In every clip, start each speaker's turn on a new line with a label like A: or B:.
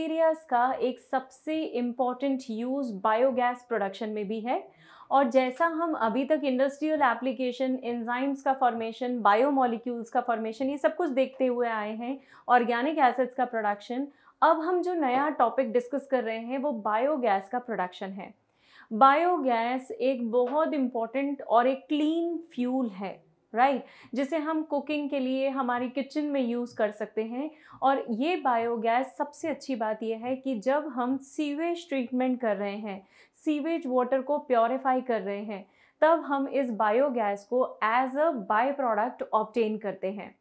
A: Bacterias का एक सबसे इम्पॉर्टेंट यूज़ बायोगैस प्रोडक्शन में भी है और जैसा हम अभी तक इंडस्ट्रियल एप्लीकेशन एंजाइम्स का फॉर्मेशन बायोमोलिक्यूल्स का फॉर्मेशन ये सब कुछ देखते हुए आए हैं ऑर्गेनिक एसिड्स का प्रोडक्शन अब हम जो नया टॉपिक डिस्कस कर रहे हैं वो बायोगैस का प्रोडक्शन है बायोगैस एक बहुत इम्पॉर्टेंट और एक क्लीन फ्यूल है राइट right? जिसे हम कुकिंग के लिए हमारी किचन में यूज़ कर सकते हैं और ये बायोगैस सबसे अच्छी बात यह है कि जब हम सीवेज ट्रीटमेंट कर रहे हैं सीवेज वाटर को प्योरीफाई कर रहे हैं तब हम इस बायोगैस को as a by product obtain करते हैं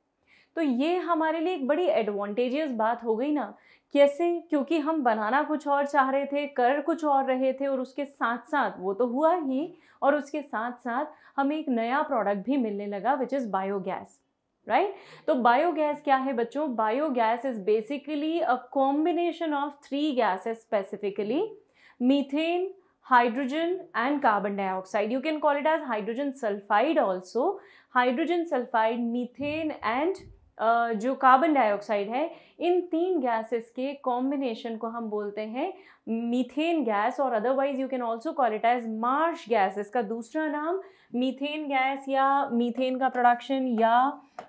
A: तो ये हमारे लिए एक बड़ी एडवांटेजियस बात हो गई ना कैसे क्योंकि हम बनाना कुछ और चाह रहे थे कर कुछ और रहे थे और उसके साथ साथ वो तो हुआ ही और उसके साथ साथ हमें एक नया प्रोडक्ट भी मिलने लगा विच इज़ बायोगैस राइट तो बायोगैस क्या है बच्चों biogas is basically a combination of three gases specifically methane hydrogen and carbon dioxide you can call it as hydrogen sulphide also hydrogen sulphide methane and जो carbon dioxide है इन तीन gases के combination को हम बोलते हैं मीथेन गैस और otherwise you can also qualitize it as marsh gas इसका दूसरा नाम मीथेन गैस या मीथेन का प्रोडक्शन या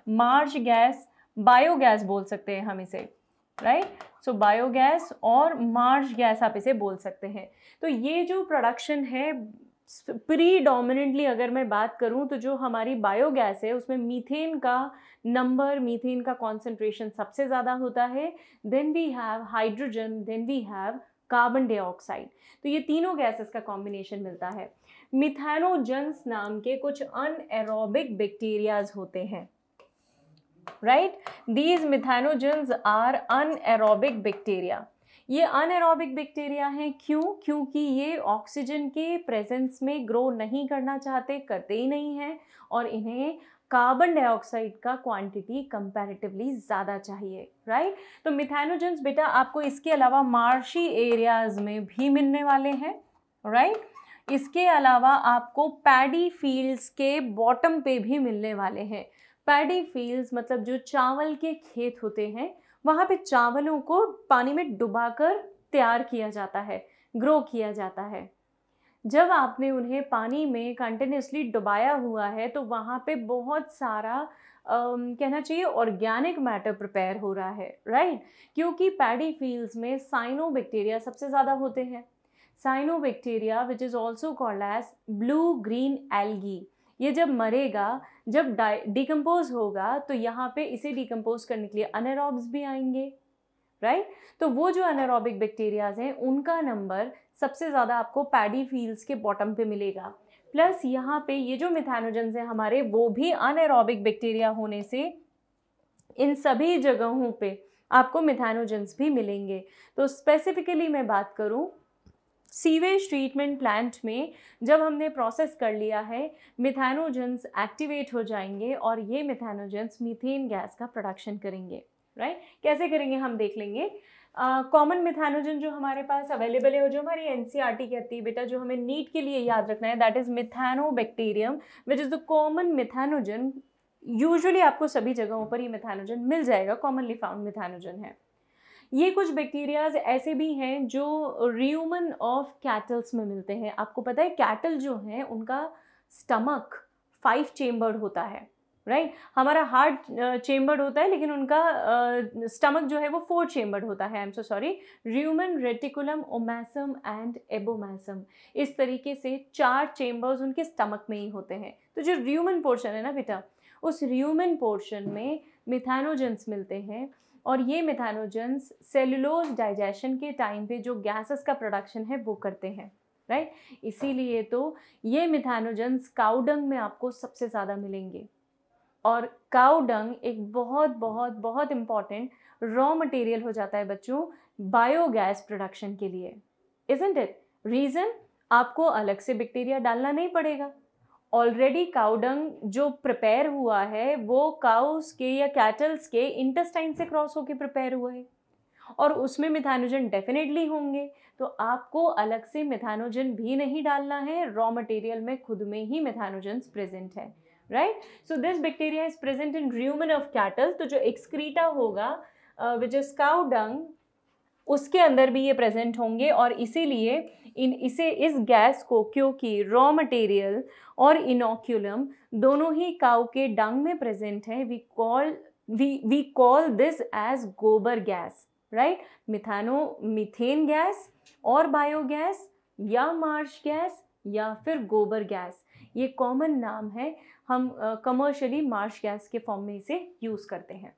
A: मार्श गैस बायोगैस बोल सकते हैं हम इसे राइट सो बायोगैस और मार्श गैस आप इसे बोल सकते हैं तो ये जो प्रोडक्शन है प्रीडोमिनेंटली अगर मैं बात करूं तो जो हमारी बायोगैस है उसमें मीथेन का नंबर मीथेन का कॉन्सेंट्रेशन सबसे ज़्यादा होता है then we have hydrogen then we have carbon dioxide तो ये तीनों गैसेस का कॉम्बिनेशन मिलता है मिथानोजन्स नाम के कुछ अनएरोबिक बैक्टीरियाज होते हैं right these methanogens are anaerobic bacteria ये अनएरोबिक बैक्टीरिया हैं क्यों क्योंकि ये ऑक्सीजन के प्रेजेंस में ग्रो नहीं करना चाहते करते ही नहीं हैं और इन्हें कार्बन डाइऑक्साइड का क्वांटिटी कंपैरेटिवली ज़्यादा चाहिए राइट तो मिथेनोजेंस बेटा आपको इसके अलावा मार्शी एरियाज में भी मिलने वाले हैं राइट इसके अलावा आपको पैडी फील्ड्स के बॉटम पे भी मिलने वाले हैं पैडी फील्ड्स मतलब जो चावल के खेत होते हैं वहाँ पे चावलों को पानी में डुबाकर तैयार किया जाता है ग्रो किया जाता है जब आपने उन्हें पानी में कंटिन्यूसली डुबाया हुआ है तो वहाँ पे बहुत सारा Um, कहना चाहिए ऑर्गेनिक मैटर प्रिपेयर हो रहा है राइट right? क्योंकि पैडी फील्ड्स में साइनो बैक्टीरिया सबसे ज़्यादा होते हैं cyanobacteria which is also called as blue green algae ये जब मरेगा जब डिकम्पोज होगा तो यहाँ पे इसे डिकम्पोज करने के लिए अनरॉब्स भी आएंगे राइट right? तो वो जो अनरोबिक बैक्टीरियाज हैं उनका नंबर सबसे ज़्यादा आपको पैडी फील्ड्स के बॉटम पे मिलेगा प्लस यहाँ पे ये जो मिथानोजन्स हैं हमारे वो भी अनरॉबिक बैक्टीरिया होने से इन सभी जगहों पे आपको मिथानोजेंस भी मिलेंगे तो स्पेसिफिकली मैं बात करूँ सीवेज ट्रीटमेंट प्लांट में जब हमने प्रोसेस कर लिया है मिथानोजेंस एक्टिवेट हो जाएंगे और ये मिथानोजेंस मीथेन गैस का प्रोडक्शन करेंगे राइट right? कैसे करेंगे हम देख लेंगे कॉमन uh, मिथानोजन जो हमारे पास अवेलेबल है और जो हमारी एन सी आर टी कहती है बेटा जो हमें नीट के लिए याद रखना है that is bacterium which is the common methanogen usually आपको सभी जगहों पर ये मिथानोजन मिल जाएगा कॉमनली फाउंड मिथानोजन है ये कुछ बैक्टीरियाज ऐसे भी हैं जो र्यूमन ऑफ कैटल्स में मिलते हैं आपको पता है कैटल जो हैं उनका स्टमक फाइव चेम्बर्ड होता है राइट right? हमारा हार्ट चेम्बर्ड होता है लेकिन उनका स्टमक जो है वो फोर चेम्बर्ड होता है I am so sorry rumen reticulum omasum and abomasum इस तरीके से चार चेम्बर्स उनके स्टमक में ही होते हैं तो जो र्यूमन पोर्शन है ना बेटा उस र्यूमन पोर्शन में मिथानोजेंस मिलते हैं और ये मेथानोजेंस सेलुलोज डाइजेशन के टाइम पे जो गैसेस का प्रोडक्शन है वो करते हैं राइट इसीलिए तो ये मिथानोजेंस काउडंग में आपको सबसे ज़्यादा मिलेंगे और काउडंग एक बहुत बहुत बहुत इम्पॉर्टेंट रॉ मटेरियल हो जाता है बच्चों बायोगैस प्रोडक्शन के लिए इजेंट इट रीज़न आपको अलग से बैक्टीरिया डालना नहीं पड़ेगा ऑलरेडी काउडंग जो प्रिपेयर हुआ है वो काउस के या कैटल्स के इंटेस्टाइन से क्रॉस होकर प्रिपेयर हुआ है और उसमें मिथानोजन डेफिनेटली होंगे तो आपको अलग से मिथानोजन भी नहीं डालना है रॉ मटेरियल में खुद में ही मिथानोजन प्रेजेंट है right so this bacteria is present in rumen of cattle तो जो एक्सक्रीटा होगा विच इज काउडंग उसके अंदर भी ये प्रेजेंट होंगे और इसीलिए इन इसे इस गैस को क्योंकि रॉ मटेरियल और इनोक्यूलम दोनों ही काउ के डंग में प्रेजेंट है we call we we call this as gobar gas right methano methane gas और बायोगैस या मार्श गैस या फिर गोबर गैस ये कॉमन नाम है हम कमर्शियली मार्श गैस के फॉर्म में इसे यूज़ करते हैं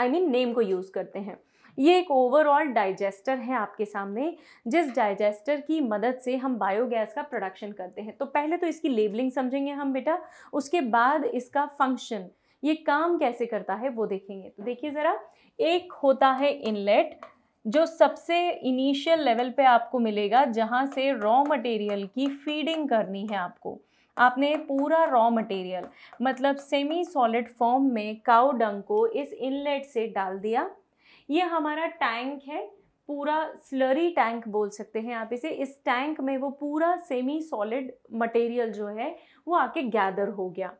A: आई मीन नेम को यूज़ करते हैं ये एक ओवरऑल डाइजेस्टर है आपके सामने जिस डाइजेस्टर की मदद से हम बायोगैस का प्रोडक्शन करते हैं तो पहले तो इसकी लेबलिंग समझेंगे हम बेटा उसके बाद इसका फंक्शन ये काम कैसे करता है वो देखेंगे तो देखिए ज़रा एक होता है इनलेट जो सबसे इनिशियल लेवल पे आपको मिलेगा जहाँ से रॉ मटेरियल की फीडिंग करनी है आपको आपने पूरा रॉ मटेरियल मतलब सेमी सॉलिड फॉर्म में काउडंग को इस इनलेट से डाल दिया ये हमारा टैंक है पूरा स्लरी टैंक बोल सकते हैं आप इसे इस टैंक में वो पूरा सेमी सॉलिड मटेरियल जो है वो आके गैदर हो गया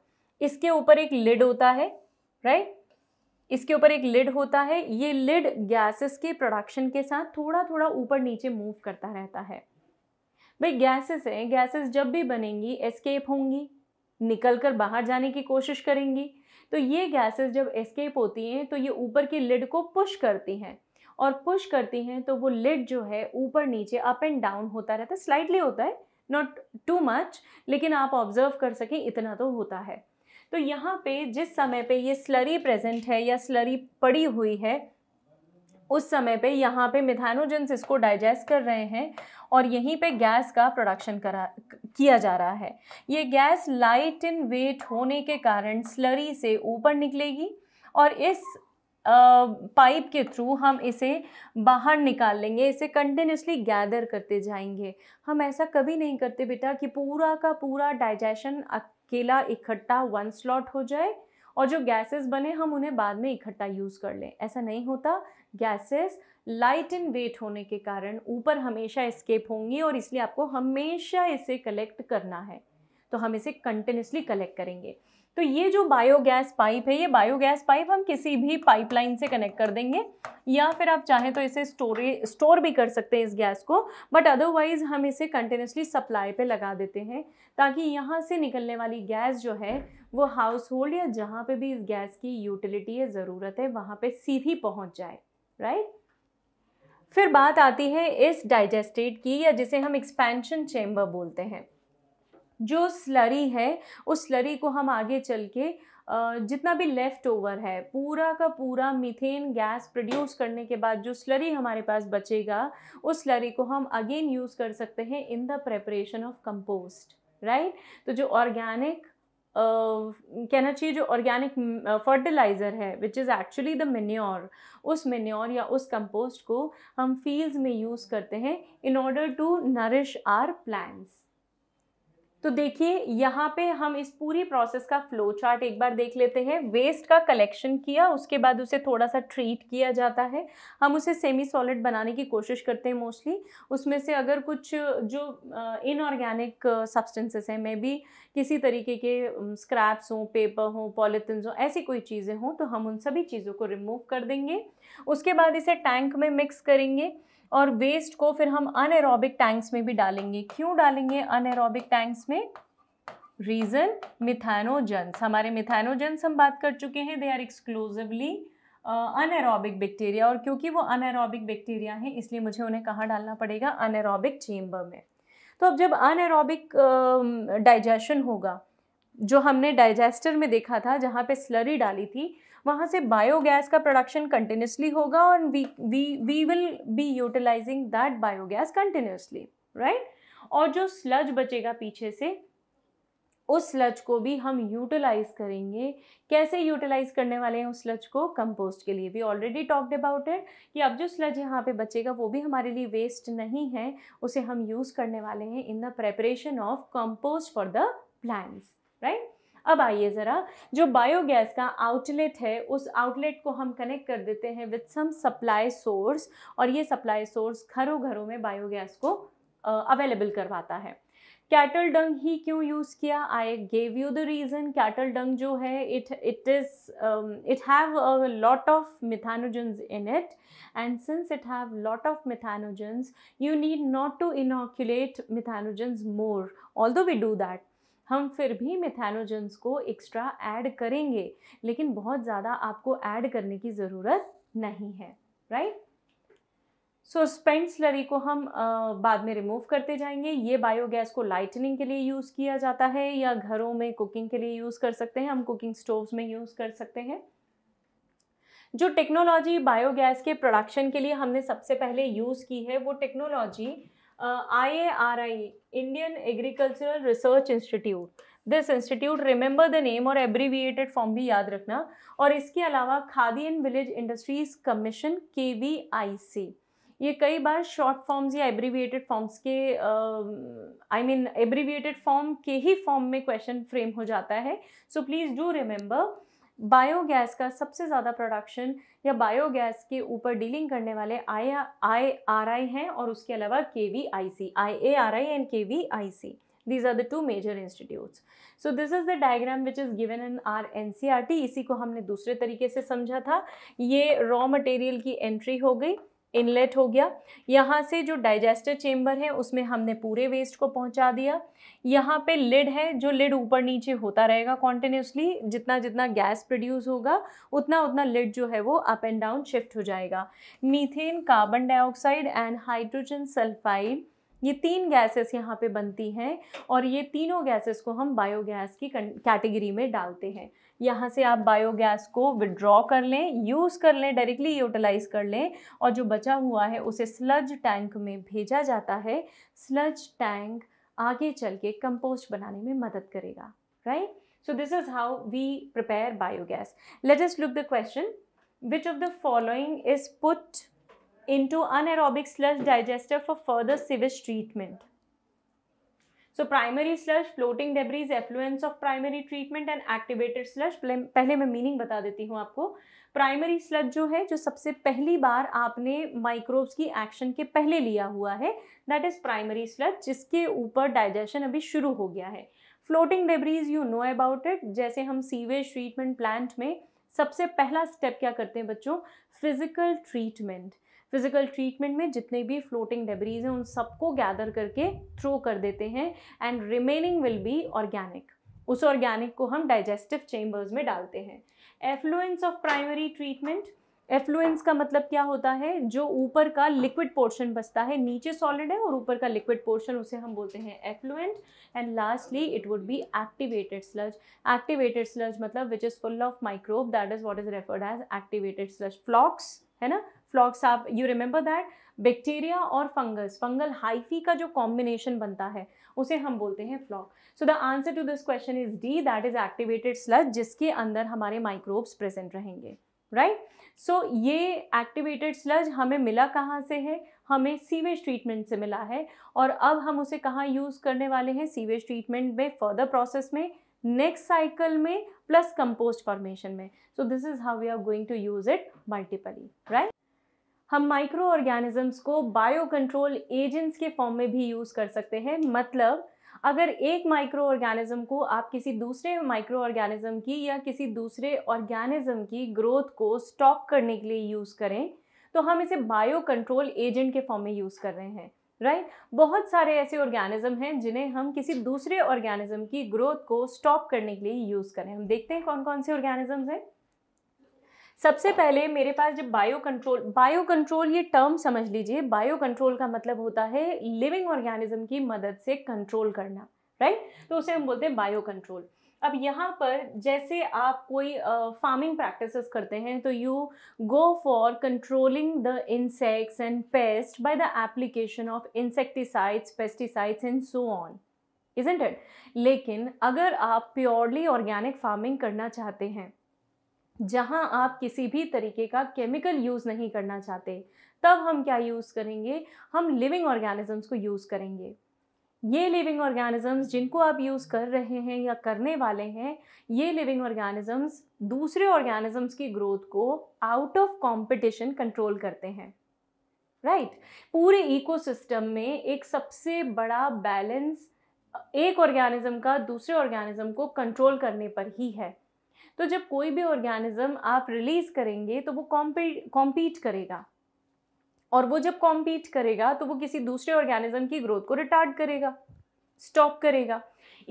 A: इसके ऊपर एक लिड होता है राइट इसके ऊपर एक लिड होता है ये लिड गैसेस के प्रोडक्शन के साथ थोड़ा थोड़ा ऊपर नीचे मूव करता रहता है भाई गैसेस हैं गैसेस जब भी बनेंगी एस्केप होंगी निकल कर बाहर जाने की कोशिश करेंगी तो ये गैसेस जब एस्केप होती हैं तो ये ऊपर की लिड को पुश करती हैं और पुश करती हैं तो वो लिड जो है ऊपर नीचे अप एंड डाउन होता रहता है स्लाइटली होता है नॉट टू मच लेकिन आप ऑब्जर्व कर सकें इतना तो होता है तो यहाँ पे जिस समय पे ये स्लरी प्रेजेंट है या स्लरी पड़ी हुई है उस समय पे यहाँ पे मिथानोजेंस इसको डाइजेस्ट कर रहे हैं और यहीं पे गैस का प्रोडक्शन करा किया जा रहा है ये गैस लाइट इन वेट होने के कारण स्लरी से ऊपर निकलेगी और इस पाइप के थ्रू हम इसे बाहर निकाल लेंगे इसे कंटिन्यूसली गैदर करते जाएंगे हम ऐसा कभी नहीं करते बेटा कि पूरा का पूरा डाइजेशन अकेला इकट्ठा वन स्लॉट हो जाए और जो गैसेस बने हम उन्हें बाद में इकट्ठा यूज़ कर लें ऐसा नहीं होता गैसेस लाइट इन वेट होने के कारण ऊपर हमेशा एस्केप होंगी और इसलिए आपको हमेशा इसे कलेक्ट करना है तो हम इसे कंटिन्यूसली कलेक्ट करेंगे तो ये जो बायोगैस पाइप है ये बायोगैस पाइप हम किसी भी पाइपलाइन से कनेक्ट कर देंगे या फिर आप चाहें तो इसे स्टोरे स्टोर भी कर सकते हैं इस गैस को बट अदरवाइज़ हम इसे कंटिन्यूसली सप्लाई पे लगा देते हैं ताकि यहाँ से निकलने वाली गैस जो है वो हाउस होल्ड या जहाँ पे भी इस गैस की यूटिलिटी है ज़रूरत है वहाँ पे सीधी पहुँच जाए राइट फिर बात आती है इस डाइजेस्टेड की या जिसे हम एक्सपेंशन चेम्बर बोलते हैं जो स्लरी है उस स्लरी को हम आगे चल के जितना भी लेफ़्ट ओवर है पूरा का पूरा मीथेन गैस प्रोड्यूस करने के बाद जो स्लरी हमारे पास बचेगा उस स्लरी को हम अगेन यूज़ कर सकते हैं in the preparation of compost right तो जो ऑर्गेनिक कहना चाहिए जो ऑर्गेनिक फर्टिलाइज़र है which is actually the manure उस मेन्योर या उस कंपोस्ट को हम फील्ड्स में यूज़ करते हैं in order to nourish our plants तो देखिए यहाँ पे हम इस पूरी प्रोसेस का फ्लो चार्ट एक बार देख लेते हैं वेस्ट का कलेक्शन किया उसके बाद उसे थोड़ा सा ट्रीट किया जाता है हम उसे सेमी सॉलिड बनाने की कोशिश करते हैं मोस्टली उसमें से अगर कुछ जो इनऑर्गेनिक सब्सटेंसेस हैं मे भी किसी तरीके के स्क्रैप्स हों पेपर हों पॉलीथिन हों ऐसी कोई चीज़ें हों तो हम उन सभी चीज़ों को रिमूव कर देंगे उसके बाद इसे टैंक में मिक्स करेंगे और वेस्ट को फिर हम अनएरोबिक टैंक्स में भी डालेंगे क्यों डालेंगे अनएरोबिक टैंक्स में रीज़न मिथानोजेंस हमारे मिथानोजेंस हम बात कर चुके हैं they are exclusively anaerobic bacteria और क्योंकि वो अनएरोबिक बैक्टीरिया हैं इसलिए मुझे उन्हें कहाँ डालना पड़ेगा अनएरोबिक चेम्बर में तो अब जब अनएरोबिक डाइजेशन um, होगा जो हमने डाइजेस्टर में देखा था जहाँ पे स्लरी डाली थी वहाँ से बायोगैस का प्रोडक्शन कंटिन्यूसली होगा और we we will be utilising that biogas continuously right और जो स्लज बचेगा पीछे से उस स्लज को भी हम यूटिलाइज करेंगे कैसे यूटिलाइज करने वाले हैं उस स्लज को कंपोस्ट के लिए भी ऑलरेडी टॉक्ड अबाउट इट कि अब जो स्लज यहाँ पे बचेगा वो भी हमारे लिए वेस्ट नहीं है उसे हम यूज़ करने वाले हैं in the preparation of compost for the plants right अब आइए ज़रा जो बायोगैस का आउटलेट है उस आउटलेट को हम कनेक्ट कर देते हैं विथ सम सप्लाई सोर्स और ये सप्लाई सोर्स घरों घरों में बायोगैस को अवेलेबल करवाता है कैटल डंग ही क्यों यूज़ किया I gave you the reason cattle dung जो है it it is it have a lot of methanogens in it and since it have lot of methanogens you need not to inoculate methanogens more although we do that हम फिर भी मिथैनोजेंस को extra add करेंगे लेकिन बहुत ज़्यादा आपको add करने की ज़रूरत नहीं है राइट सो स्पेंट स्लरी को हम आ, बाद में रिमूव करते जाएंगे ये बायोगैस को लाइटनिंग के लिए यूज़ किया जाता है या घरों में कुकिंग के लिए यूज़ कर सकते हैं हम कुकिंग स्टोव्स में यूज़ कर सकते हैं जो टेक्नोलॉजी बायोगैस के प्रोडक्शन के लिए हमने सबसे पहले यूज़ की है वो technology I A R I Indian agricultural research institute this institute remember the name और एब्रीविएटेड फॉर्म भी याद रखना और इसके अलावा Khadi and village industries commission K V I C ये कई बार शॉर्ट फॉर्म्स या एब्रीविएटेड फॉर्म्स के आई मीन एब्रीविएटेड फॉर्म के ही फॉर्म में क्वेश्चन फ्रेम हो जाता है so please do remember biogas का सबसे ज़्यादा प्रोडक्शन या बायोगैस के ऊपर डीलिंग करने वाले आई आई आर आई हैं और उसके अलावा K V I C I A R I and K V I C these are the two major institutes so this is the diagram which is given in R N C R T इसी को हमने दूसरे तरीके से समझा था ये raw material की एंट्री हो गई इनलेट हो गया यहाँ से जो डाइजेस्टर चेम्बर है उसमें हमने पूरे वेस्ट को पहुँचा दिया यहाँ पे लिड है जो लिड ऊपर नीचे होता रहेगा कॉन्टिन्यूसली जितना जितना गैस प्रोड्यूस होगा उतना उतना लिड जो है वो अप एंड डाउन शिफ्ट हो जाएगा methane carbon dioxide and hydrogen sulphide ये तीन गैसेस यहाँ पे बनती हैं और ये तीनों गैसेस को हम बायोगैस की कैटेगरी में डालते हैं यहाँ से आप बायोगैस को विड्रॉ कर लें यूज़ कर लें डायरेक्टली यूटिलाइज़ कर लें और जो बचा हुआ है उसे स्लज टैंक में भेजा जाता है स्लज टैंक आगे चल के कंपोस्ट बनाने में मदद करेगा right so this is how we prepare biogas let us look the question of the following is put put into anaerobic sludge digester for further sewage treatment so primary sludge floating debris effluents of primary treatment and activated sludge पहले मैं meaning बता देती हूँ आपको primary sludge जो है जो सबसे पहली बार आपने माइक्रोब्स की एक्शन के पहले लिया हुआ है दैट इज़ प्राइमरी स्लज जिसके ऊपर डाइजेशन अभी शुरू हो गया है floating debris you know about it जैसे हम सीवेज ट्रीटमेंट प्लांट में सबसे पहला स्टेप क्या करते हैं बच्चों फिजिकल ट्रीटमेंट फिजिकल ट्रीटमेंट में जितने भी फ्लोटिंग डेबरीज हैं उन सबको गैदर करके थ्रो कर देते हैं and remaining will be organic उस ऑर्गेनिक को हम डाइजेस्टिव चेम्बर्स में डालते हैं effluents of primary treatment effluents का मतलब क्या होता है जो ऊपर का लिक्विड पोर्शन बचता है नीचे सॉलिड है और ऊपर का लिक्विड पोर्शन उसे हम बोलते हैं effluent and lastly it would be activated sludge activated sludge मतलब which is full of microbe that is what is referred as activated sludge flocks है ना फ्लॉक्स आप यू रिमेंबर दैट बैक्टीरिया और fungus fungal hyphae का जो combination बनता है उसे हम बोलते हैं flock so the answer to this question is D that is activated sludge जिसके अंदर हमारे माइक्रोब्स प्रेजेंट रहेंगे राइट right? सो so, ये एक्टिवेटेड स्लज हमें मिला कहाँ से है हमें सीवेज ट्रीटमेंट से मिला है और अब हम उसे कहाँ यूज़ करने वाले हैं सीवेज ट्रीटमेंट में फर्दर प्रोसेस में नेक्स्ट साइकिल में प्लस कंपोस्ट फॉर्मेशन में so this is how we are going to use it multiply right हम माइक्रो ऑर्गेनिजम्स को बायो कंट्रोल एजेंट्स के फॉर्म में भी यूज़ कर सकते हैं मतलब अगर एक माइक्रो ऑर्गेनिज्म को आप किसी दूसरे माइक्रो ऑर्गेनिज्म की या किसी दूसरे ऑर्गेनिज्म की ग्रोथ को स्टॉप करने के लिए यूज़ करें तो हम इसे बायो कंट्रोल एजेंट के फॉर्म में यूज़ कर रहे हैं राइट right? बहुत सारे ऐसे ऑर्गेनिज्म हैं जिन्हें हम किसी दूसरे ऑर्गेनिज्म की ग्रोथ को स्टॉप करने के लिए यूज़ करें हम देखते हैं कौन कौन से ऑर्गेनिजम्स हैं सबसे पहले मेरे पास जब बायो कंट्रोल बायो कंट्रोल ये टर्म समझ लीजिए बायो कंट्रोल का मतलब होता है लिविंग ऑर्गेनिज्म की मदद से कंट्रोल करना राइट right? तो उसे हम बोलते हैं बायो कंट्रोल अब यहाँ पर जैसे आप कोई फार्मिंग uh, प्रैक्टिसेस करते हैं तो you go for controlling the insects and pest by the application of insecticides pesticides and so on isn't it लेकिन अगर आप प्योरली ऑर्गेनिक फार्मिंग करना चाहते हैं जहां आप किसी भी तरीके का केमिकल यूज़ नहीं करना चाहते तब हम क्या यूज़ करेंगे हम लिविंग ऑर्गेनिजम्स को यूज़ करेंगे ये लिविंग ऑर्गेनिजम्स जिनको आप यूज़ कर रहे हैं या करने वाले हैं ये लिविंग ऑर्गेनिजम्स दूसरे ऑर्गेनिजम्स की ग्रोथ को आउट ऑफ कंपटीशन कंट्रोल करते हैं राइट right? पूरे इकोसिस्टम में एक सबसे बड़ा बैलेंस एक ऑर्गेनिज्म का दूसरे ऑर्गेनिज्म को कंट्रोल करने पर ही है तो जब कोई भी ऑर्गेनिज्म आप रिलीज़ करेंगे तो वो कॉम्पी कॉम्पीट करेगा और वो जब कॉम्पीट करेगा तो वो किसी दूसरे ऑर्गेनिज्म की ग्रोथ को रिटार्ड करेगा स्टॉप करेगा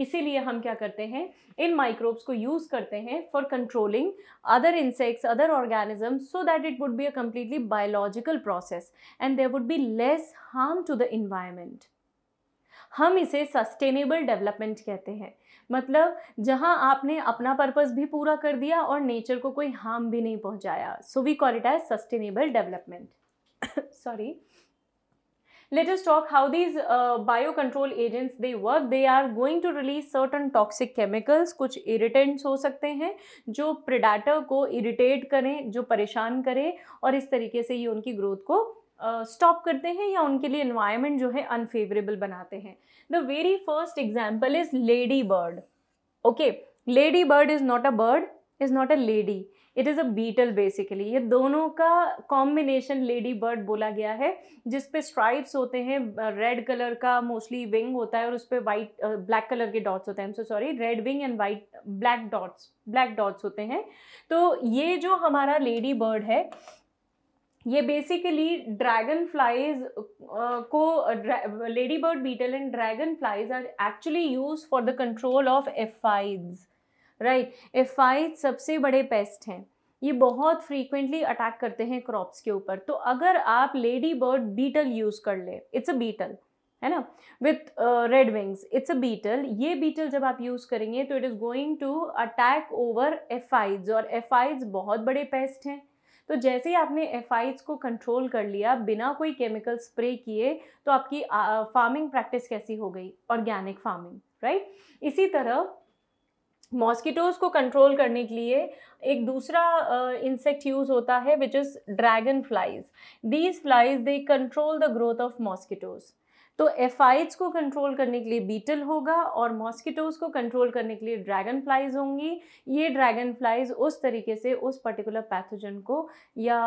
A: इसीलिए हम क्या करते हैं इन माइक्रोब्स को यूज़ करते हैं for controlling other insects other organism so that it would be a completely biological process and there would be less harm to the environment हम इसे सस्टेनेबल डेवलपमेंट कहते हैं मतलब जहाँ आपने अपना पर्पस भी पूरा कर दिया और नेचर को कोई हार्म भी नहीं पहुँचाया so we call it as sustainable development sorry latest talk how these bio control agents they work they are going to release certain toxic chemicals कुछ इरिटेंट्स हो सकते हैं जो प्रिडाटर को इरिटेट करें जो परेशान करें और इस तरीके से ये उनकी ग्रोथ को स्टॉप करते हैं या उनके लिए इन्वायरमेंट जो है अनफेवरेबल बनाते हैं the very first example is lady bird okay lady bird is not a bird is not a lady it is a beetle basically ये दोनों का कॉम्बिनेशन लेडी बर्ड बोला गया है जिस पे स्ट्राइप्स होते हैं रेड कलर का मोस्टली विंग होता है और उस पर वाइट ब्लैक कलर के डॉट्स होते हैं so sorry red wing and white black dots black dots होते हैं तो ये जो हमारा लेडी बर्ड है ये बेसिकली ड्रैगन फ्लाइज को lady bird beetle and dragon flies are actually use for the control of aphids right aphid सबसे बड़े पेस्ट हैं ये बहुत फ्रीक्वेंटली अटैक करते हैं क्रॉप्स के ऊपर तो अगर आप लेडी बर्ड बीटल यूज़ कर ले इट्स अ बीटल है ना with red wings it's a beetle ये बीटल जब आप यूज़ करेंगे तो it is going to attack over aphids और एफाइड्स बहुत बड़े पेस्ट हैं तो जैसे ही आपने एफ को कंट्रोल कर लिया बिना कोई केमिकल स्प्रे किए तो आपकी फार्मिंग प्रैक्टिस कैसी हो गई ऑर्गेनिक फार्मिंग राइट इसी तरह मॉस्किटोज़ को कंट्रोल करने के लिए एक दूसरा इंसेक्ट यूज़ होता है which is dragon flies these flies they control the growth of mosquitoes तो एफाइड्स को कंट्रोल करने के लिए बीटल होगा और मॉस्किटोज को कंट्रोल करने के लिए ड्रैगन फ्लाइज होंगी ये ड्रैगन फ्लाइज उस तरीके से उस पर्टिकुलर पैथोजन को या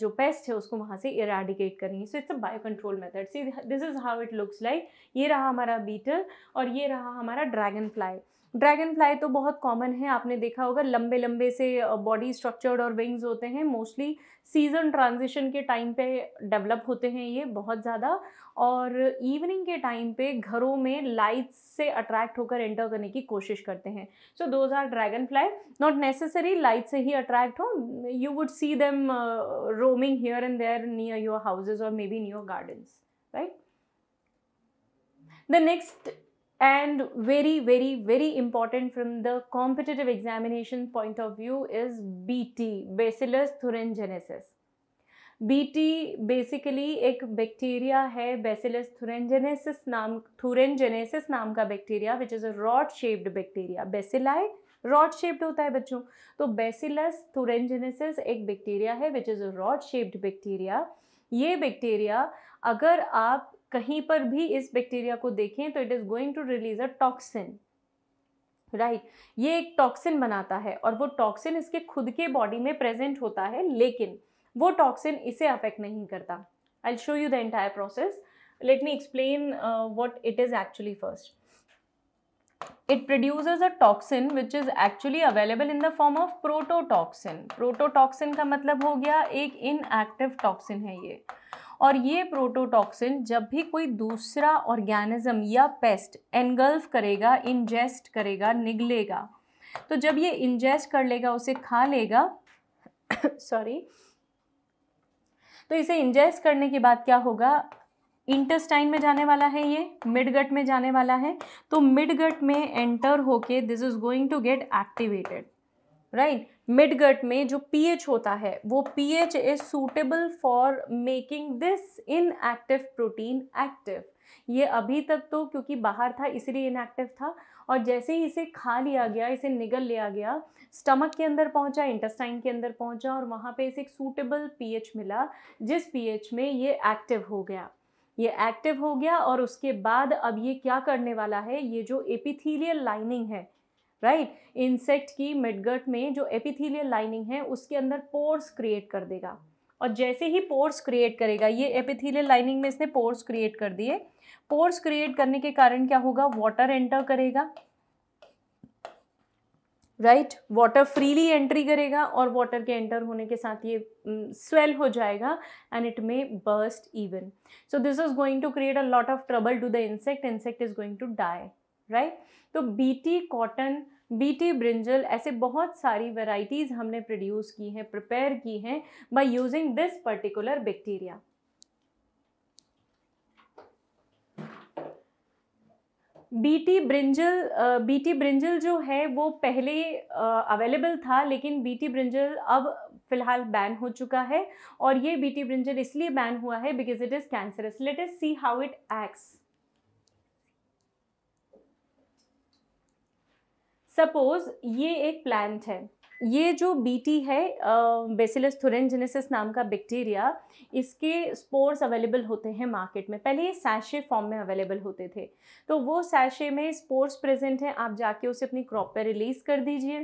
A: जो पेस्ट है उसको वहाँ से इराडिकेट करेंगी so it's a bio control method see this is how it looks like ये रहा हमारा बीटल और ये रहा हमारा ड्रैगन फ्लाई ड्रैगन फ्लाई तो बहुत कॉमन है आपने देखा होगा लंबे लंबे से बॉडी स्ट्रक्चर्ड और विंग्स होते हैं मोस्टली सीजन ट्रांजिशन के टाइम पे डेवलप होते हैं ये बहुत ज़्यादा और इवनिंग के टाइम पे घरों में लाइट्स से अट्रैक्ट होकर एंटर करने की कोशिश करते हैं so those are dragon fly not necessary light से ही अट्रैक्ट हो you would see them roaming here and there near your houses और maybe in your gardens right next and very very very important from the the examination point of view is B T bacillus thuringiensis BT basically एक bacteria है bacillus thuringiensis नाम thuringiensis नाम का bacteria which is a rod shaped bacteria bacilli rod shaped होता है बच्चों तो bacillus thuringiensis एक बैक्टीरिया है which is a rod shaped bacteria ये बैक्टीरिया अगर आप कहीं पर भी इस बैक्टीरिया को देखें तो it is going to release a toxin right ये एक टॉक्सिन बनाता है और वो टॉक्सिन इसके खुद के बॉडी में प्रेजेंट होता है लेकिन वो टॉक्सिन इसे अफेक्ट नहीं करता I show you the entire process let me explain what it is actually first it produce a toxin which is actually available in the form of prototoxin prototoxin का मतलब हो गया एक इनएक्टिव टॉक्सिन है ये और ये प्रोटोटॉक्सिन जब भी कोई दूसरा ऑर्गेनिज्म या पेस्ट एनगल्फ करेगा इंजेस्ट करेगा निगलेगा तो जब ये इंजेस्ट कर लेगा उसे खा लेगा सॉरी तो इसे इंजेस्ट करने के बाद क्या होगा इंटेस्टाइन में जाने वाला है ये मिडगट में जाने वाला है तो मिडगट में एंटर होके this is going to get activated right midgut में जो पीएच होता है वो pH is suitable for making this inactive protein active ये अभी तक तो क्योंकि बाहर था इसलिए इनएक्टिव था और जैसे ही इसे खा लिया गया इसे निगल लिया गया स्टमक के अंदर पहुंचा इंटेस्टाइन के अंदर पहुंचा और वहाँ पे इसे एक सूटेबल पीएच मिला जिस पीएच में ये एक्टिव हो गया ये एक्टिव हो गया और उसके बाद अब ये क्या करने वाला है ये जो एपिथीलियल लाइनिंग है राइट right? इंसेक्ट की मिडगट में जो एपिथीलियल लाइनिंग है उसके अंदर पोर्स क्रिएट कर देगा और जैसे ही पोर्स क्रिएट करेगा ये एपिथीलियल लाइनिंग में इसने पोर्स क्रिएट कर दिए पोर्स क्रिएट करने के कारण क्या होगा वाटर एंटर करेगा राइट वाटर फ्रीली एंट्री करेगा और वाटर के एंटर होने के साथ ये स्वेल mm, हो जाएगा and it may burst even so this is going to create a lot of trouble to the insect insect is going to die right तो बीटी कॉटन बीटी ब्रिंजल ऐसे बहुत सारी वेराइटीज़ हमने produce की हैं prepare की हैं by using this particular bacteria BT brinjal BT brinjal जो है वो पहले अवेलेबल था लेकिन बीटी ब्रिंजल अब फ़िलहाल बैन हो चुका है और ये बीटी ब्रिंजल इसलिए बैन हुआ है because it is cancerous let us see how it acts suppose ये एक प्लांट है ये जो बीटी है बेसिलस थुरेंजेनेसिस नाम का बैक्टीरिया इसके स्पोर्स अवेलेबल होते हैं मार्केट में पहले ये सैशे फॉर्म में अवेलेबल होते थे तो वो सैशे में स्पोर्स प्रेजेंट हैं आप जाके उसे अपनी क्रॉप पर रिलीज़ कर दीजिए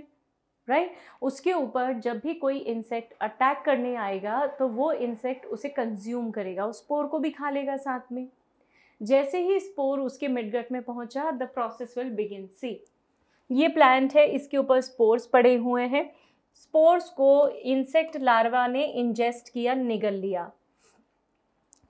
A: राइट right? उसके ऊपर जब भी कोई इंसेक्ट अटैक करने आएगा तो वो इंसेक्ट उसे कंज्यूम करेगा उस स्पोर को भी खा लेगा साथ में जैसे ही स्पोर उसके मिडगट में पहुंचा the process will begin see ये प्लांट है इसके ऊपर स्पोर्स पड़े हुए हैं स्पोर्स को इंसेक्ट लार्वा ने इंजेस्ट किया निगल लिया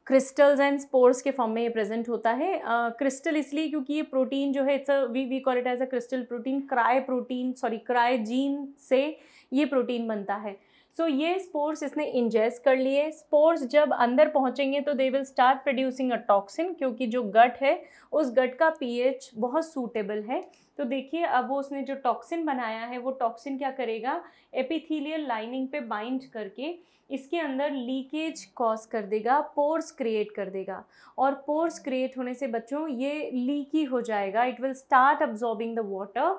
A: क्रिस्टल्स एंड स्पोर्स के फॉर्म में ये प्रेजेंट होता है क्रिस्टल uh, इसलिए क्योंकि ये प्रोटीन जो है it's a we we call it as a crystal protein cry protein sorry cry gene से ये प्रोटीन बनता है सो so, ये स्पोर्स इसने इंजेस्ट कर लिए स्पोर्स जब अंदर पहुंचेंगे तो they will start producing a toxin क्योंकि जो गट है उस गट का पीएच बहुत सूटेबल है तो देखिए अब वो उसने जो टॉक्सिन बनाया है वो टॉक्सिन क्या करेगा एपिथीलियल लाइनिंग पे बाइंड करके इसके अंदर लीकेज कॉज कर देगा पोर्स क्रिएट कर देगा और पोर्स क्रिएट होने से बच्चों ये लीकी हो जाएगा it will start absorbing the water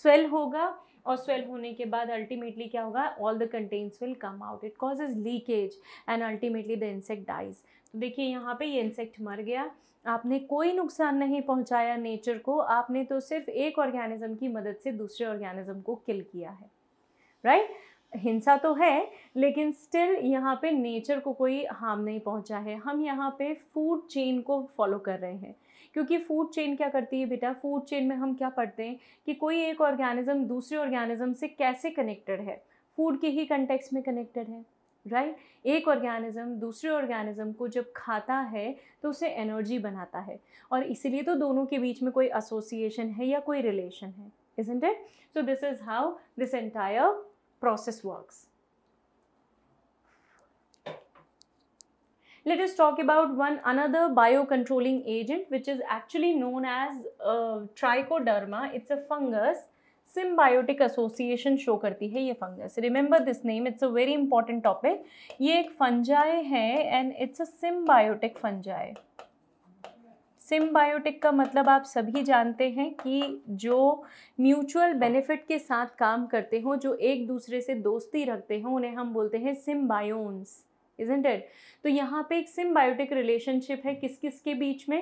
A: swell होगा और स्वेल होने के बाद अल्टीमेटली क्या होगा all the contents will come out it is leakage and ultimately the insect dies तो देखिए यहाँ पे ये इंसेक्ट मर गया आपने कोई नुकसान नहीं पहुँचाया नेचर को आपने तो सिर्फ एक ऑर्गेनिज्म की मदद से दूसरे ऑर्गेनिज्म को किल किया है राइट right? हिंसा तो है लेकिन स्टिल यहाँ पे नेचर को कोई हार्म नहीं पहुँचा है हम यहाँ पे फूड चेन को फॉलो कर रहे हैं क्योंकि फूड चेन क्या करती है बेटा फूड चेन में हम क्या पढ़ते हैं कि कोई एक ऑर्गेनिज्म दूसरे ऑर्गेनिज्म से कैसे कनेक्टेड है फूड के ही कंटेक्स में कनेक्टेड है राइट right? एक ऑर्गेनिज्म दूसरे ऑर्गेनिज्म को जब खाता है तो उसे एनर्जी बनाता है और इसीलिए तो दोनों के बीच में कोई एसोसिएशन है या कोई रिलेशन है is it? So this is how this entire process works let us talk about one another biocontrolling agent which is actually known as uh, trichoderma. It's a fungus. Symbiotic association show करती है ये fungus remember this name it's a very important topic ये एक fungi है and it's a symbiotic fungi symbiotic का मतलब आप सभी जानते हैं कि जो म्यूचुअल बेनिफिट के साथ काम करते हों जो एक दूसरे से दोस्ती रखते हों उन्हें हम बोलते हैं सिम्बायोन्स इजेंट इट तो यहाँ पे एक सिम्बायोटिक रिलेशनशिप है किस किस के बीच में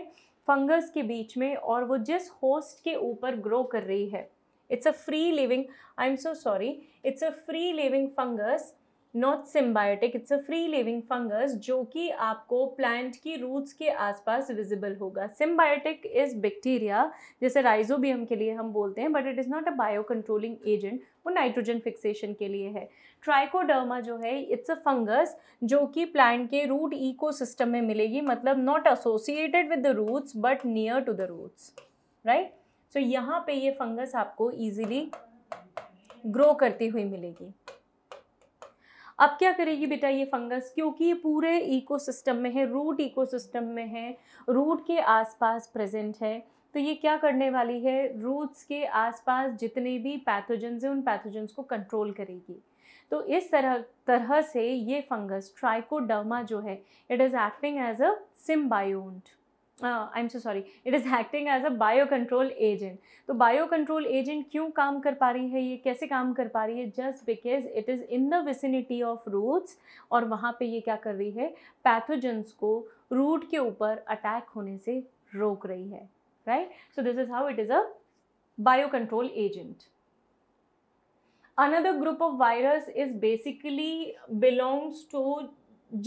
A: फंगस के बीच में और वो जिस होस्ट के ऊपर ग्रो कर रही है it's a free living I am so sorry it's a free living fungus not symbiotic it's a free living fungus जो कि आपको प्लांट की रूट्स के आसपास विजिबल होगा सिम्बायोटिक इज़ बैक्टीरिया जैसे राइजोबियम के लिए हम बोलते हैं but it is not a bio controlling agent वो नाइट्रोजन फिक्सेशन के लिए है ट्राइकोडर्मा जो है इट्स अ फंगस जो कि प्लांट के रूट इको सिस्टम में मिलेगी मतलब not associated with the roots but near to the roots right so यहाँ पे ये फंगस आपको ईजिली ग्रो करती हुई मिलेगी अब क्या करेगी बेटा ये फंगस क्योंकि ये पूरे इकोसिस्टम में है रूट इकोसिस्टम में है रूट के आसपास प्रेजेंट है तो ये क्या करने वाली है रूट्स के आसपास जितने भी पैथोजेंस हैं उन पैथोजेंस को कंट्रोल करेगी तो इस तरह तरह से ये फंगस ट्राइकोडर्मा जो है it is acting as a symbiont I am so sorry it is acting as a bio control agent तो बायो कंट्रोल एजेंट क्यों काम कर पा रही है ये कैसे काम कर पा रही है just because it is in the vicinity of roots और वहाँ पे ये क्या कर रही है पैथोजेंस को रूट के ऊपर अटैक होने से रोक रही है right so this is how it is a bio control agent another group of virus is basically belongs to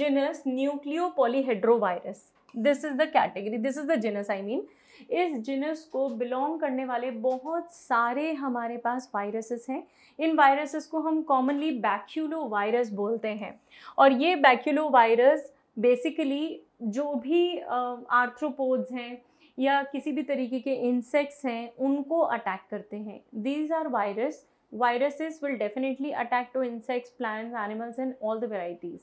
A: genus nucleo nucleopolyhedrovirus this is the category this is the genus I mean इस genus को belong करने वाले बहुत सारे हमारे पास viruses हैं इन viruses को हम कॉमनली बैक्यूलो वायरस बोलते हैं और ये बैक्यूलो वायरस बेसिकली जो भी आर्थ्रोपोड्स हैं या किसी भी तरीके के इंसेक्ट्स हैं उनको अटैक करते हैं these are virus viruses will definitely attack to insects plants animals and all the varieties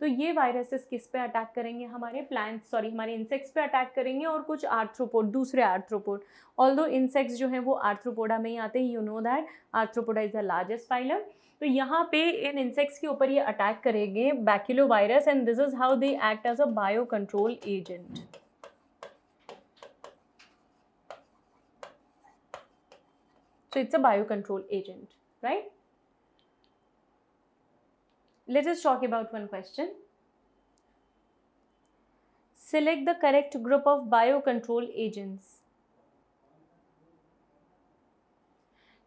A: तो ये वायरसेस किस पे अटैक करेंगे हमारे प्लांट्स सॉरी हमारे इंसेक्ट्स पे अटैक करेंगे और कुछ आर्थ्रोपोड दूसरे आर्थ्रोपोड ऑल दो इंसेक्ट्स जो हैं वो आर्थ्रोपोडा में ही आते हैं you know that arthropoda is the largest phylum तो यहाँ पे इन इंसेक्ट्स के ऊपर ये अटैक करेंगे baculo virus and this is how they act as a bio control agent So it's a biocontrol agent, right? Let us talk about one question. Select the correct group of biocontrol agents.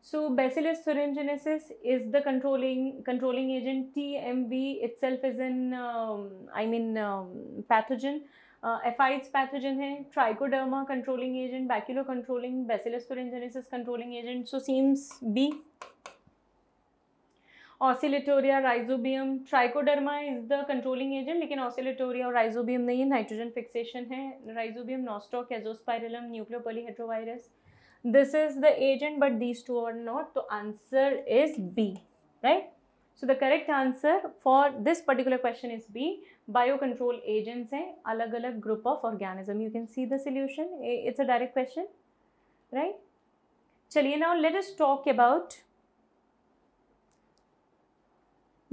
A: So bacillus thuringiensis is the controlling controlling agent. TMB itself is an um, I mean um, pathogen aphids pathogen है trichoderma controlling agent baculo controlling bacillus controlling agent so seems B oscillatoria rhizobium trichoderma is the controlling agent लेकिन oscillatoria और rhizobium नहीं है nitrogen fixation है rhizobium nostoc azospirillum nucleopolyhedrovirus this is the agent but these two are not तो answer is B right so the correct answer for this particular question is B biocontrol agents हैं अलग अलग group of organism you can see the solution it's a direct question right चलिए now let us talk about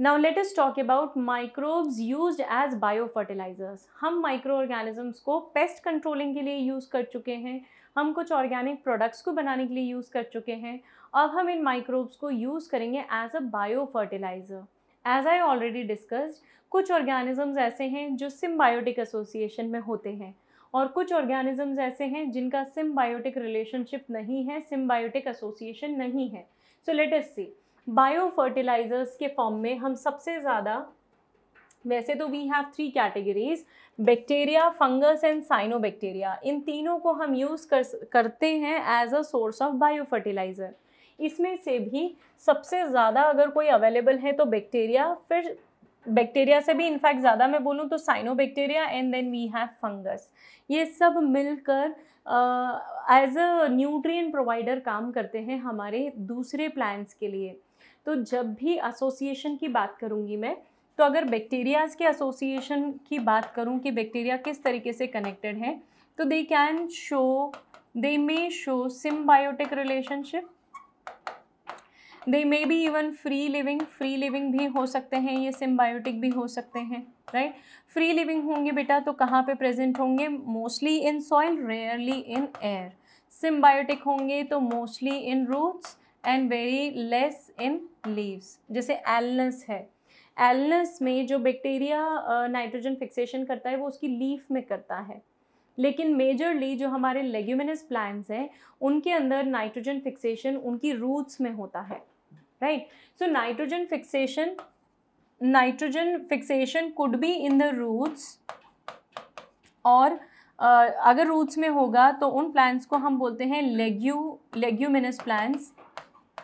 A: now let us talk about microbes use as bio fertilisers हम micro organisms को pest controlling के लिए use कर चुके हैं हम कुछ ऑर्गेनिक प्रोडक्ट्स को बनाने के लिए यूज़ कर चुके हैं अब हम इन माइक्रोब्स को यूज़ करेंगे as a bio fertiliser as I already discussed कुछ ऑर्गेनिजम्स ऐसे हैं जो सिम्बायोटिक एसोसिएशन में होते हैं और कुछ ऑर्गेनिजम्स ऐसे हैं जिनका सिम्बायोटिक रिलेशनशिप नहीं है सिम्बायोटिक एसोसिएशन नहीं है so let us see bio fertilisers के फॉर्म में हम सबसे ज़्यादा वैसे तो we have three categories bacteria fungus and cyanobacteria इन तीनों को हम यूज़ कर करते हैं as a source of bio fertiliser इसमें से भी सबसे ज़्यादा अगर कोई अवेलेबल है तो बैक्टीरिया फिर बैक्टीरिया से भी इनफैक्ट ज़्यादा मैं बोलूँ तो cyanobacteria and then we have fungus ये सब मिलकर एज अ न्यूट्रिएंट प्रोवाइडर काम करते हैं हमारे दूसरे प्लांट्स के लिए तो जब भी एसोसिएशन की बात करूँगी मैं तो अगर बैक्टीरियाज़ के एसोसिएशन की बात करूँ कि बैक्टीरिया किस तरीके से कनेक्टेड हैं तो they can show they may show symbiotic relationship they may be even free living free living भी हो सकते हैं ये सिम्बायोटिक भी हो सकते हैं राइट फ्री लिविंग होंगे बेटा तो कहाँ पे प्रेजेंट होंगे mostly in soil rarely in air symbiotic होंगे तो mostly in roots and very less in leaves जैसे एलनस है एलनस में जो बैक्टीरिया नाइट्रोजन फिक्सेशन करता है वो उसकी लीफ में करता है लेकिन मेजरली जो हमारे लेग्यूमिनस प्लांट्स हैं उनके अंदर नाइट्रोजन फिक्सेशन उनकी रूट्स में होता है right so nitrogen fixation nitrogen fixation could be in the roots और uh, अगर रूट्स में होगा तो उन प्लांट्स को हम बोलते हैं लेग्यू लेग्यूमिनस प्लांट्स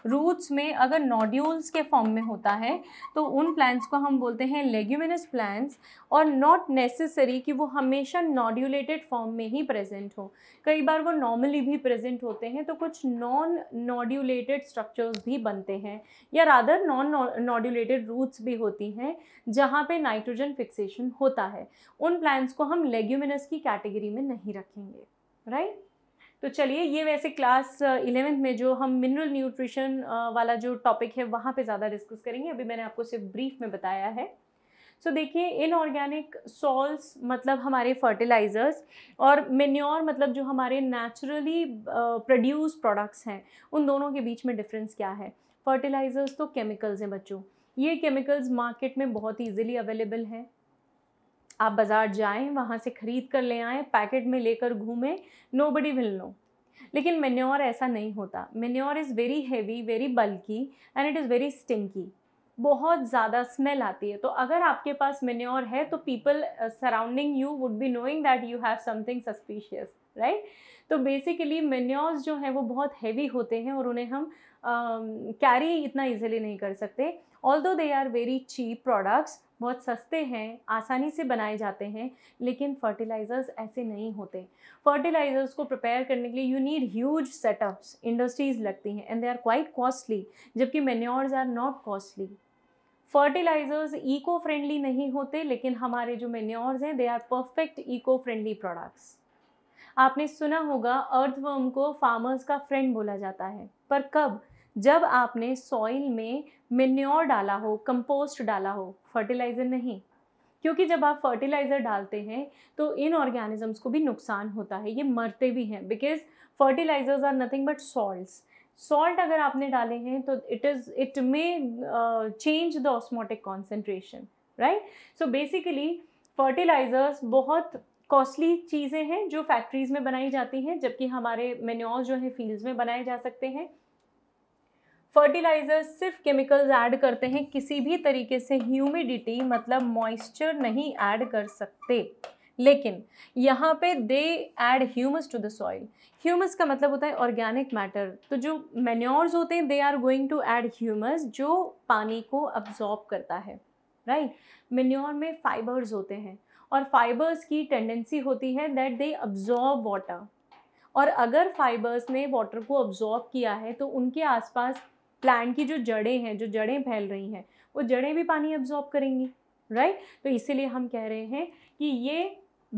A: रूट्स में अगर नोड्यूल्स के फॉर्म में होता है तो उन प्लांट्स को हम बोलते हैं लेग्यूमिनस प्लांट्स और नॉट नेसेसरी कि वो हमेशा नोड्यूलेटेड फॉर्म में ही प्रेजेंट हो कई बार वो नॉर्मली भी प्रेजेंट होते हैं तो कुछ नॉन नोड्यूलेटेड स्ट्रक्चर्स भी बनते हैं या रादर नॉन नोड्यूलेटेड रूट्स भी होती हैं जहाँ पे नाइट्रोजन फिक्सेशन होता है उन प्लांट्स को हम लेग्यूमिनस की कैटेगरी में नहीं रखेंगे राइट right? तो चलिए ये वैसे क्लास इलेवेंथ में जो हम मिनरल न्यूट्रिशन वाला जो टॉपिक है वहाँ पे ज़्यादा डिस्कस करेंगे अभी मैंने आपको सिर्फ ब्रीफ में बताया है सो so, देखिए इनऑर्गेनिक सॉल्स मतलब हमारे फर्टिलाइज़र्स और मेन्योर मतलब जो हमारे नेचुरली प्रोड्यूस प्रोडक्ट्स हैं उन दोनों के बीच में डिफरेंस क्या है फर्टिलाइज़र्स तो केमिकल्स हैं बच्चों ये केमिकल्स मार्केट में बहुत ईजिली अवेलेबल हैं आप बाज़ार जाएं वहाँ से ख़रीद कर ले आएँ पैकेट में लेकर घूमें नो बडी विल नो लेकिन मेन्योर ऐसा नहीं होता manure is very heavy very bulky and it is very stinky बहुत ज़्यादा स्मेल आती है तो अगर आपके पास मेन्योर है तो people surrounding you would be knowing that you have something suspicious right तो बेसिकली मेन्योर्स जो हैं वो बहुत हैवी होते हैं और उन्हें हम कैरी um, uh, इतना ईजिली नहीं कर सकते although they are very cheap products बहुत सस्ते हैं आसानी से बनाए जाते हैं लेकिन फर्टिलाइज़र्स ऐसे नहीं होते फर्टिलाइज़र्स को प्रिपेयर करने के लिए you need huge setups industries लगती हैं and they are quite costly जबकि manures are not costly fertilizers eco friendly नहीं होते लेकिन हमारे जो मेन्योर्स हैं they are perfect eco friendly products आपने सुना होगा अर्थवर्म को फार्मर्स का फ्रेंड बोला जाता है पर कब जब आपने सॉइल में मेन्योर डाला हो कंपोस्ट डाला हो फर्टिलाइज़र नहीं क्योंकि जब आप फर्टिलाइज़र डालते हैं तो इन ऑर्गेनिजम्स को भी नुकसान होता है ये मरते भी हैं because fertilizers are nothing but salt salt अगर आपने डाले हैं तो it is it may change the osmotic concentration right so basically fertilizers बहुत कॉस्टली चीज़ें हैं जो फैक्ट्रीज़ में बनाई जाती हैं जबकि हमारे मेन्योर जो हैं फील्ड्स में बनाए जा सकते हैं फर्टिलाइजर सिर्फ केमिकल्स ऐड करते हैं किसी भी तरीके से ह्यूमिडिटी मतलब मॉइस्चर नहीं ऐड कर सकते लेकिन यहाँ पे they add humus to the soil humus का मतलब होता है ऑर्गेनिक मैटर तो जो मेन्योर्स होते हैं they are going to add humus जो पानी को अब्जॉर्ब करता है राइट right? मेन्योर में फाइबर्स होते हैं और फाइबर्स की टेंडेंसी होती है दैट दे अब्जॉर्ब वाटर और अगर फाइबर्स ने वाटर को अब्जॉर्ब किया है तो उनके आसपास प्लांट की जो जड़ें हैं जो जड़ें फैल रही हैं वो जड़ें भी पानी एब्जॉर्ब करेंगी राइट right? तो इसीलिए हम कह रहे हैं कि ये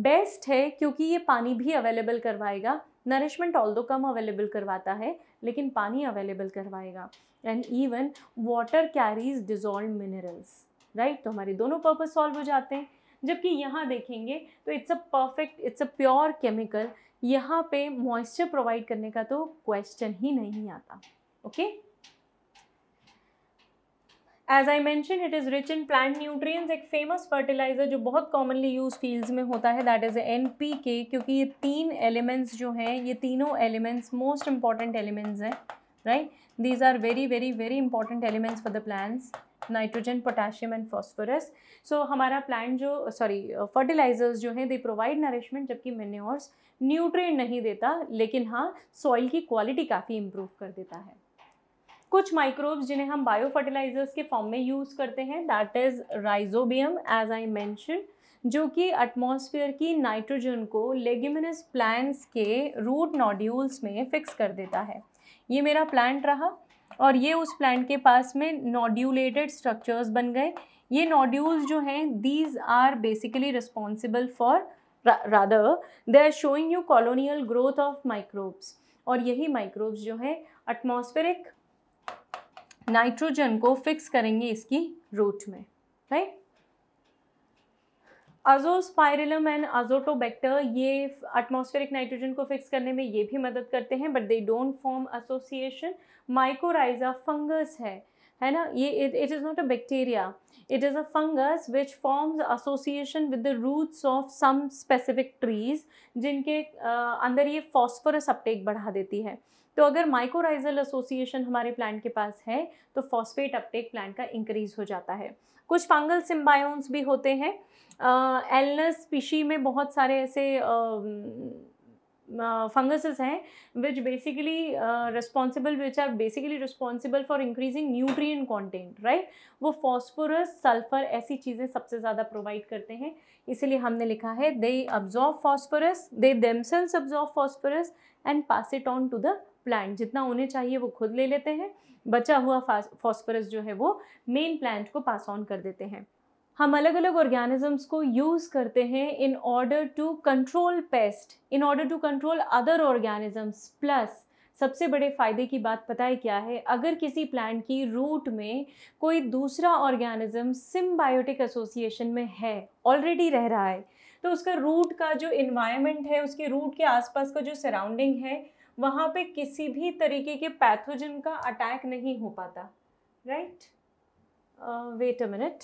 A: बेस्ट है क्योंकि ये पानी भी अवेलेबल करवाएगा नरिशमेंट ऑल दो कम अवेलेबल करवाता है लेकिन पानी अवेलेबल करवाएगा and even water carries dissolve minerals right तो हमारे दोनों पर्पज़ सॉल्व हो जाते हैं जबकि यहाँ देखेंगे तो it's a perfect it's a pure chemical यहाँ पे मॉइस्चर प्रोवाइड करने का तो क्वेश्चन ही नहीं आता okay okay? As I mention it is rich in plant nutrients एक फेमस फर्टिलाइज़र जो बहुत कॉमनली यूज फील्ड्स में होता है दैट इज़ एन पी के क्योंकि ये तीन एलिमेंट्स जो हैं ये तीनों एलिमेंट्स मोस्ट इम्पॉर्टेंट एलिमेंट्स हैं right these are very very very important elements for the plants nitrogen potassium and phosphorus so हमारा प्लांट जो सॉरी फर्टिलाइजर्स जो हैं दे प्रोवाइड नरिशमेंट जबकि मेन्योर्स न्यूट्रिएंट नहीं देता लेकिन हाँ सॉइल की क्वालिटी काफ़ी इम्प्रूव कर देता है कुछ माइक्रोब्स जिन्हें हम बायो फर्टिलाइजर्स के फॉर्म में यूज़ करते हैं that is rhizobium as I mention जो कि एटमॉस्फेयर की नाइट्रोजन को लेग्यूमिनस प्लांट्स के रूट नॉड्यूल्स में फिक्स कर देता है ये मेरा प्लांट रहा और ये उस प्लांट के पास में नॉड्यूलेटेड स्ट्रक्चर्स बन गए ये नॉड्यूल्स जो हैं these are basically responsible for rather they are showing you colonial growth of microbes और यही माइक्रोब्स जो है एटमॉस्फेरिक नाइट्रोजन को फिक्स करेंगे इसकी रूट में राइट अजोस्पायरलम एंड अजोटोबैक्टर ये एटमॉस्फेरिक नाइट्रोजन को फिक्स करने में ये भी मदद करते हैं but they don't form association mycorrhiza fungus है है ना ये it is not a bacteria it is a fungus which forms association with the roots of some specific trees जिनके uh, अंदर ये फॉस्फोरस अपटेक बढ़ा देती है तो अगर माइकोराइजल एसोसिएशन हमारे प्लांट के पास है तो फॉस्फेट अपटेक प्लांट का इंक्रीज हो जाता है कुछ फंगल सिम्बायोन्स भी होते हैं एलनस पिशी में बहुत सारे ऐसे फंगसेस हैं which basically responsible which are basically responsible for increasing nutrient content right वो फॉस्फोरस सल्फर ऐसी चीज़ें सबसे ज़्यादा प्रोवाइड करते हैं इसीलिए हमने लिखा है they absorb phosphorus they themselves absorb phosphorus and pass it on to the plant जितना उन्हें चाहिए वो खुद ले लेते हैं बचा हुआ फॉस्फरस जो है वो मेन प्लांट को पास ऑन कर देते हैं हम अलग अलग ऑर्गेनिजम्स को यूज़ करते हैं in order to control pest in order to control other organisms plus सबसे बड़े फ़ायदे की बात पता है क्या है अगर किसी प्लांट की रूट में कोई दूसरा ऑर्गेनिज्म सिम्बायोटिक एसोसिएशन में है ऑलरेडी रह रहा है तो उसका रूट का जो इन्वायरमेंट है उसके रूट के आसपास का जो सराउंडिंग है वहाँ पे किसी भी तरीके के पैथोजन का अटैक नहीं हो पाता right wait a minute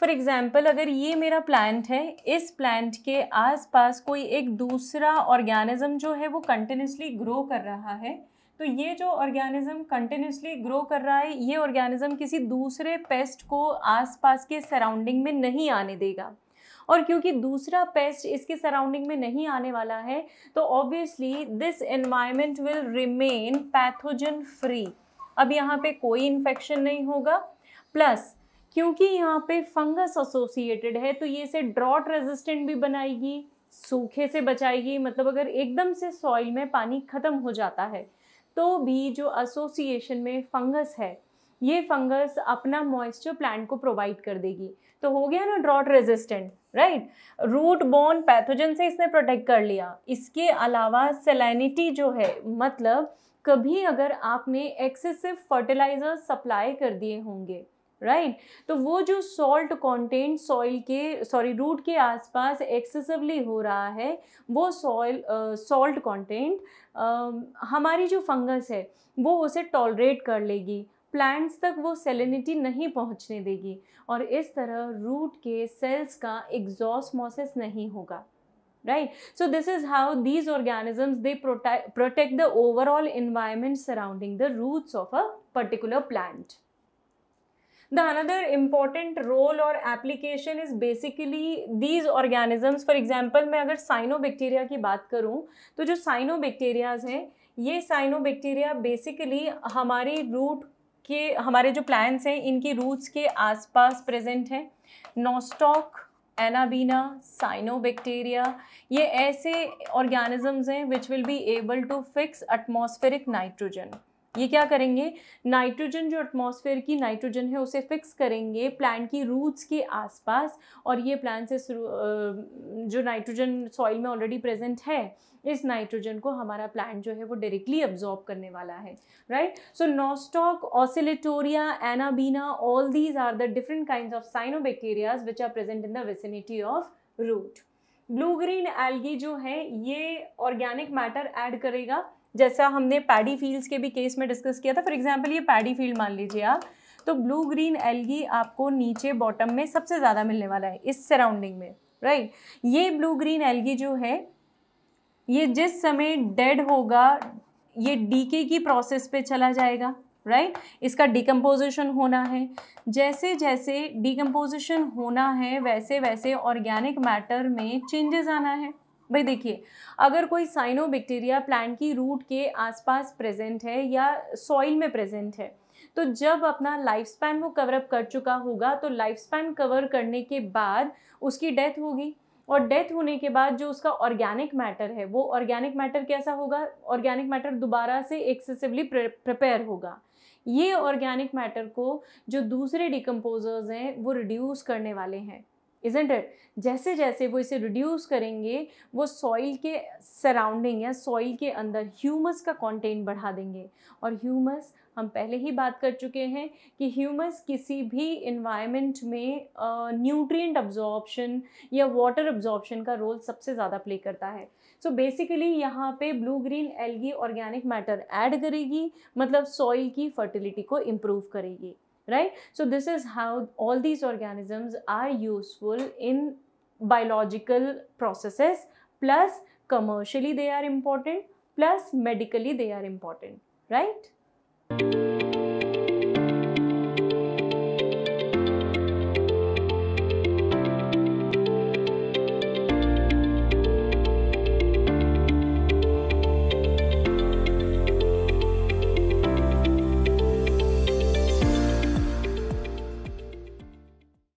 A: for example अगर ये मेरा प्लांट है इस प्लांट के आसपास कोई एक दूसरा ऑर्गेनिज्म जो है वो कंटिन्यूसली ग्रो कर रहा है तो ये जो ऑर्गेनिज्म कंटिन्यूसली ग्रो कर रहा है ये ऑर्गेनिज्म किसी दूसरे पेस्ट को आसपास के सराउंडिंग में नहीं आने देगा और क्योंकि दूसरा पेस्ट इसके सराउंडिंग में नहीं आने वाला है तो obviously this environment will remain pathogen free अब यहाँ पे कोई इन्फेक्शन नहीं होगा प्लस क्योंकि यहाँ पे फंगस एसोसिएटेड है तो ये इसे ड्रॉट रेजिस्टेंट भी बनाएगी सूखे से बचाएगी मतलब अगर एकदम से सॉइल में पानी ख़त्म हो जाता है तो भी जो एसोसिएशन में फंगस है ये फंगस अपना मॉइस्चर प्लांट को प्रोवाइड कर देगी तो हो गया ना drought resistant right root borne pathogen से इसने प्रोटेक्ट कर लिया इसके अलावा सेलैनिटी जो है मतलब कभी अगर आपने एक्सेसिव फर्टिलाइजर सप्लाई कर दिए होंगे राइट right? तो वो जो सॉल्ट कॉन्टेंट सॉइल के सॉरी रूट के आसपास एक्सेसिवली हो रहा है वो सॉइल सॉल्ट कॉन्टेंट हमारी जो फंगस है वो उसे टॉलरेट कर लेगी प्लांट्स तक वो सेलिनिटी नहीं पहुंचने देगी और इस तरह रूट के सेल्स का एग्जॉस मोसेस नहीं होगा right so this is how these organisms they protect the overall environment surrounding the roots of a particular plant the another important role और application is basically these organisms for example मैं अगर cyanobacteria की बात करूँ तो जो साइनोबैक्टीरियाज हैं ये साइनोबैक्टीरिया बेसिकली हमारी रूट के हमारे जो प्लांट्स हैं इनकी रूट्स के आसपास प्रेजेंट हैं नोस्टॉक एनाबीना साइनोबैक्टीरिया ये ऐसे ऑर्गेनिजम्स हैं which will be able to fix atmospheric nitrogen ये क्या करेंगे नाइट्रोजन जो एटमॉस्फेयर की नाइट्रोजन है उसे फिक्स करेंगे प्लांट की रूट्स के आसपास और ये प्लांट से जो नाइट्रोजन सॉइल में ऑलरेडी प्रेजेंट है इस नाइट्रोजन को हमारा प्लांट जो है वो डायरेक्टली अब्जॉर्ब करने वाला है right so nostoc oscillatoria anabaena all these are the different kind of cyanobacterias which are present in the vicinity of root blue green algae जो है ये ऑर्गेनिक मैटर ऐड करेगा जैसा हमने पैडी फील्ड्स के भी केस में डिस्कस किया था फॉर एग्जाम्पल ये पैडी फील्ड मान लीजिए आप तो ब्लू ग्रीन एलगी आपको नीचे बॉटम में सबसे ज़्यादा मिलने वाला है इस सराउंडिंग में राइट ये ब्लू ग्रीन एलगी जो है ये जिस समय डेड होगा ये डीके की प्रोसेस पे चला जाएगा राइट right? इसका डिकम्पोजिशन होना है जैसे जैसे डिकम्पोजिशन होना है वैसे वैसे ऑर्गेनिक मैटर में चेंजेस आना है भाई देखिए अगर कोई साइनो बैक्टीरिया प्लांट की रूट के आसपास प्रेजेंट है या सॉइल में प्रेजेंट है तो जब अपना लाइफ स्पैन वो कवरअप कर चुका होगा तो लाइफ स्पैन कवर करने के बाद उसकी डेथ होगी और डेथ होने के बाद जो उसका ऑर्गेनिक मैटर है वो ऑर्गेनिक मैटर कैसा होगा ऑर्गेनिक मैटर दोबारा से एक्सेसिवली प्रिपेयर होगा ये ऑर्गेनिक मैटर को जो दूसरे डिकम्पोजर्स हैं वो रिड्यूस करने वाले हैं इजेंट इट जैसे जैसे वो इसे रिड्यूस करेंगे वो सॉइल के सराउंडिंग या सॉइल के अंदर ह्यूमस का कंटेंट बढ़ा देंगे और ह्यूमस हम पहले ही बात कर चुके हैं कि ह्यूमस किसी भी इन्वायरमेंट में न्यूट्रिएंट अब्जॉर्प्शन या वाटर अब्जॉर्प्शन का रोल सबसे ज़्यादा प्ले करता है सो बेसिकली यहाँ पे blue green algae organic matter add करेगी मतलब सॉइल की फर्टिलिटी को इम्प्रूव करेगी right so this is how all these organisms are useful in biological processes plus commercially they are important plus medically they are important right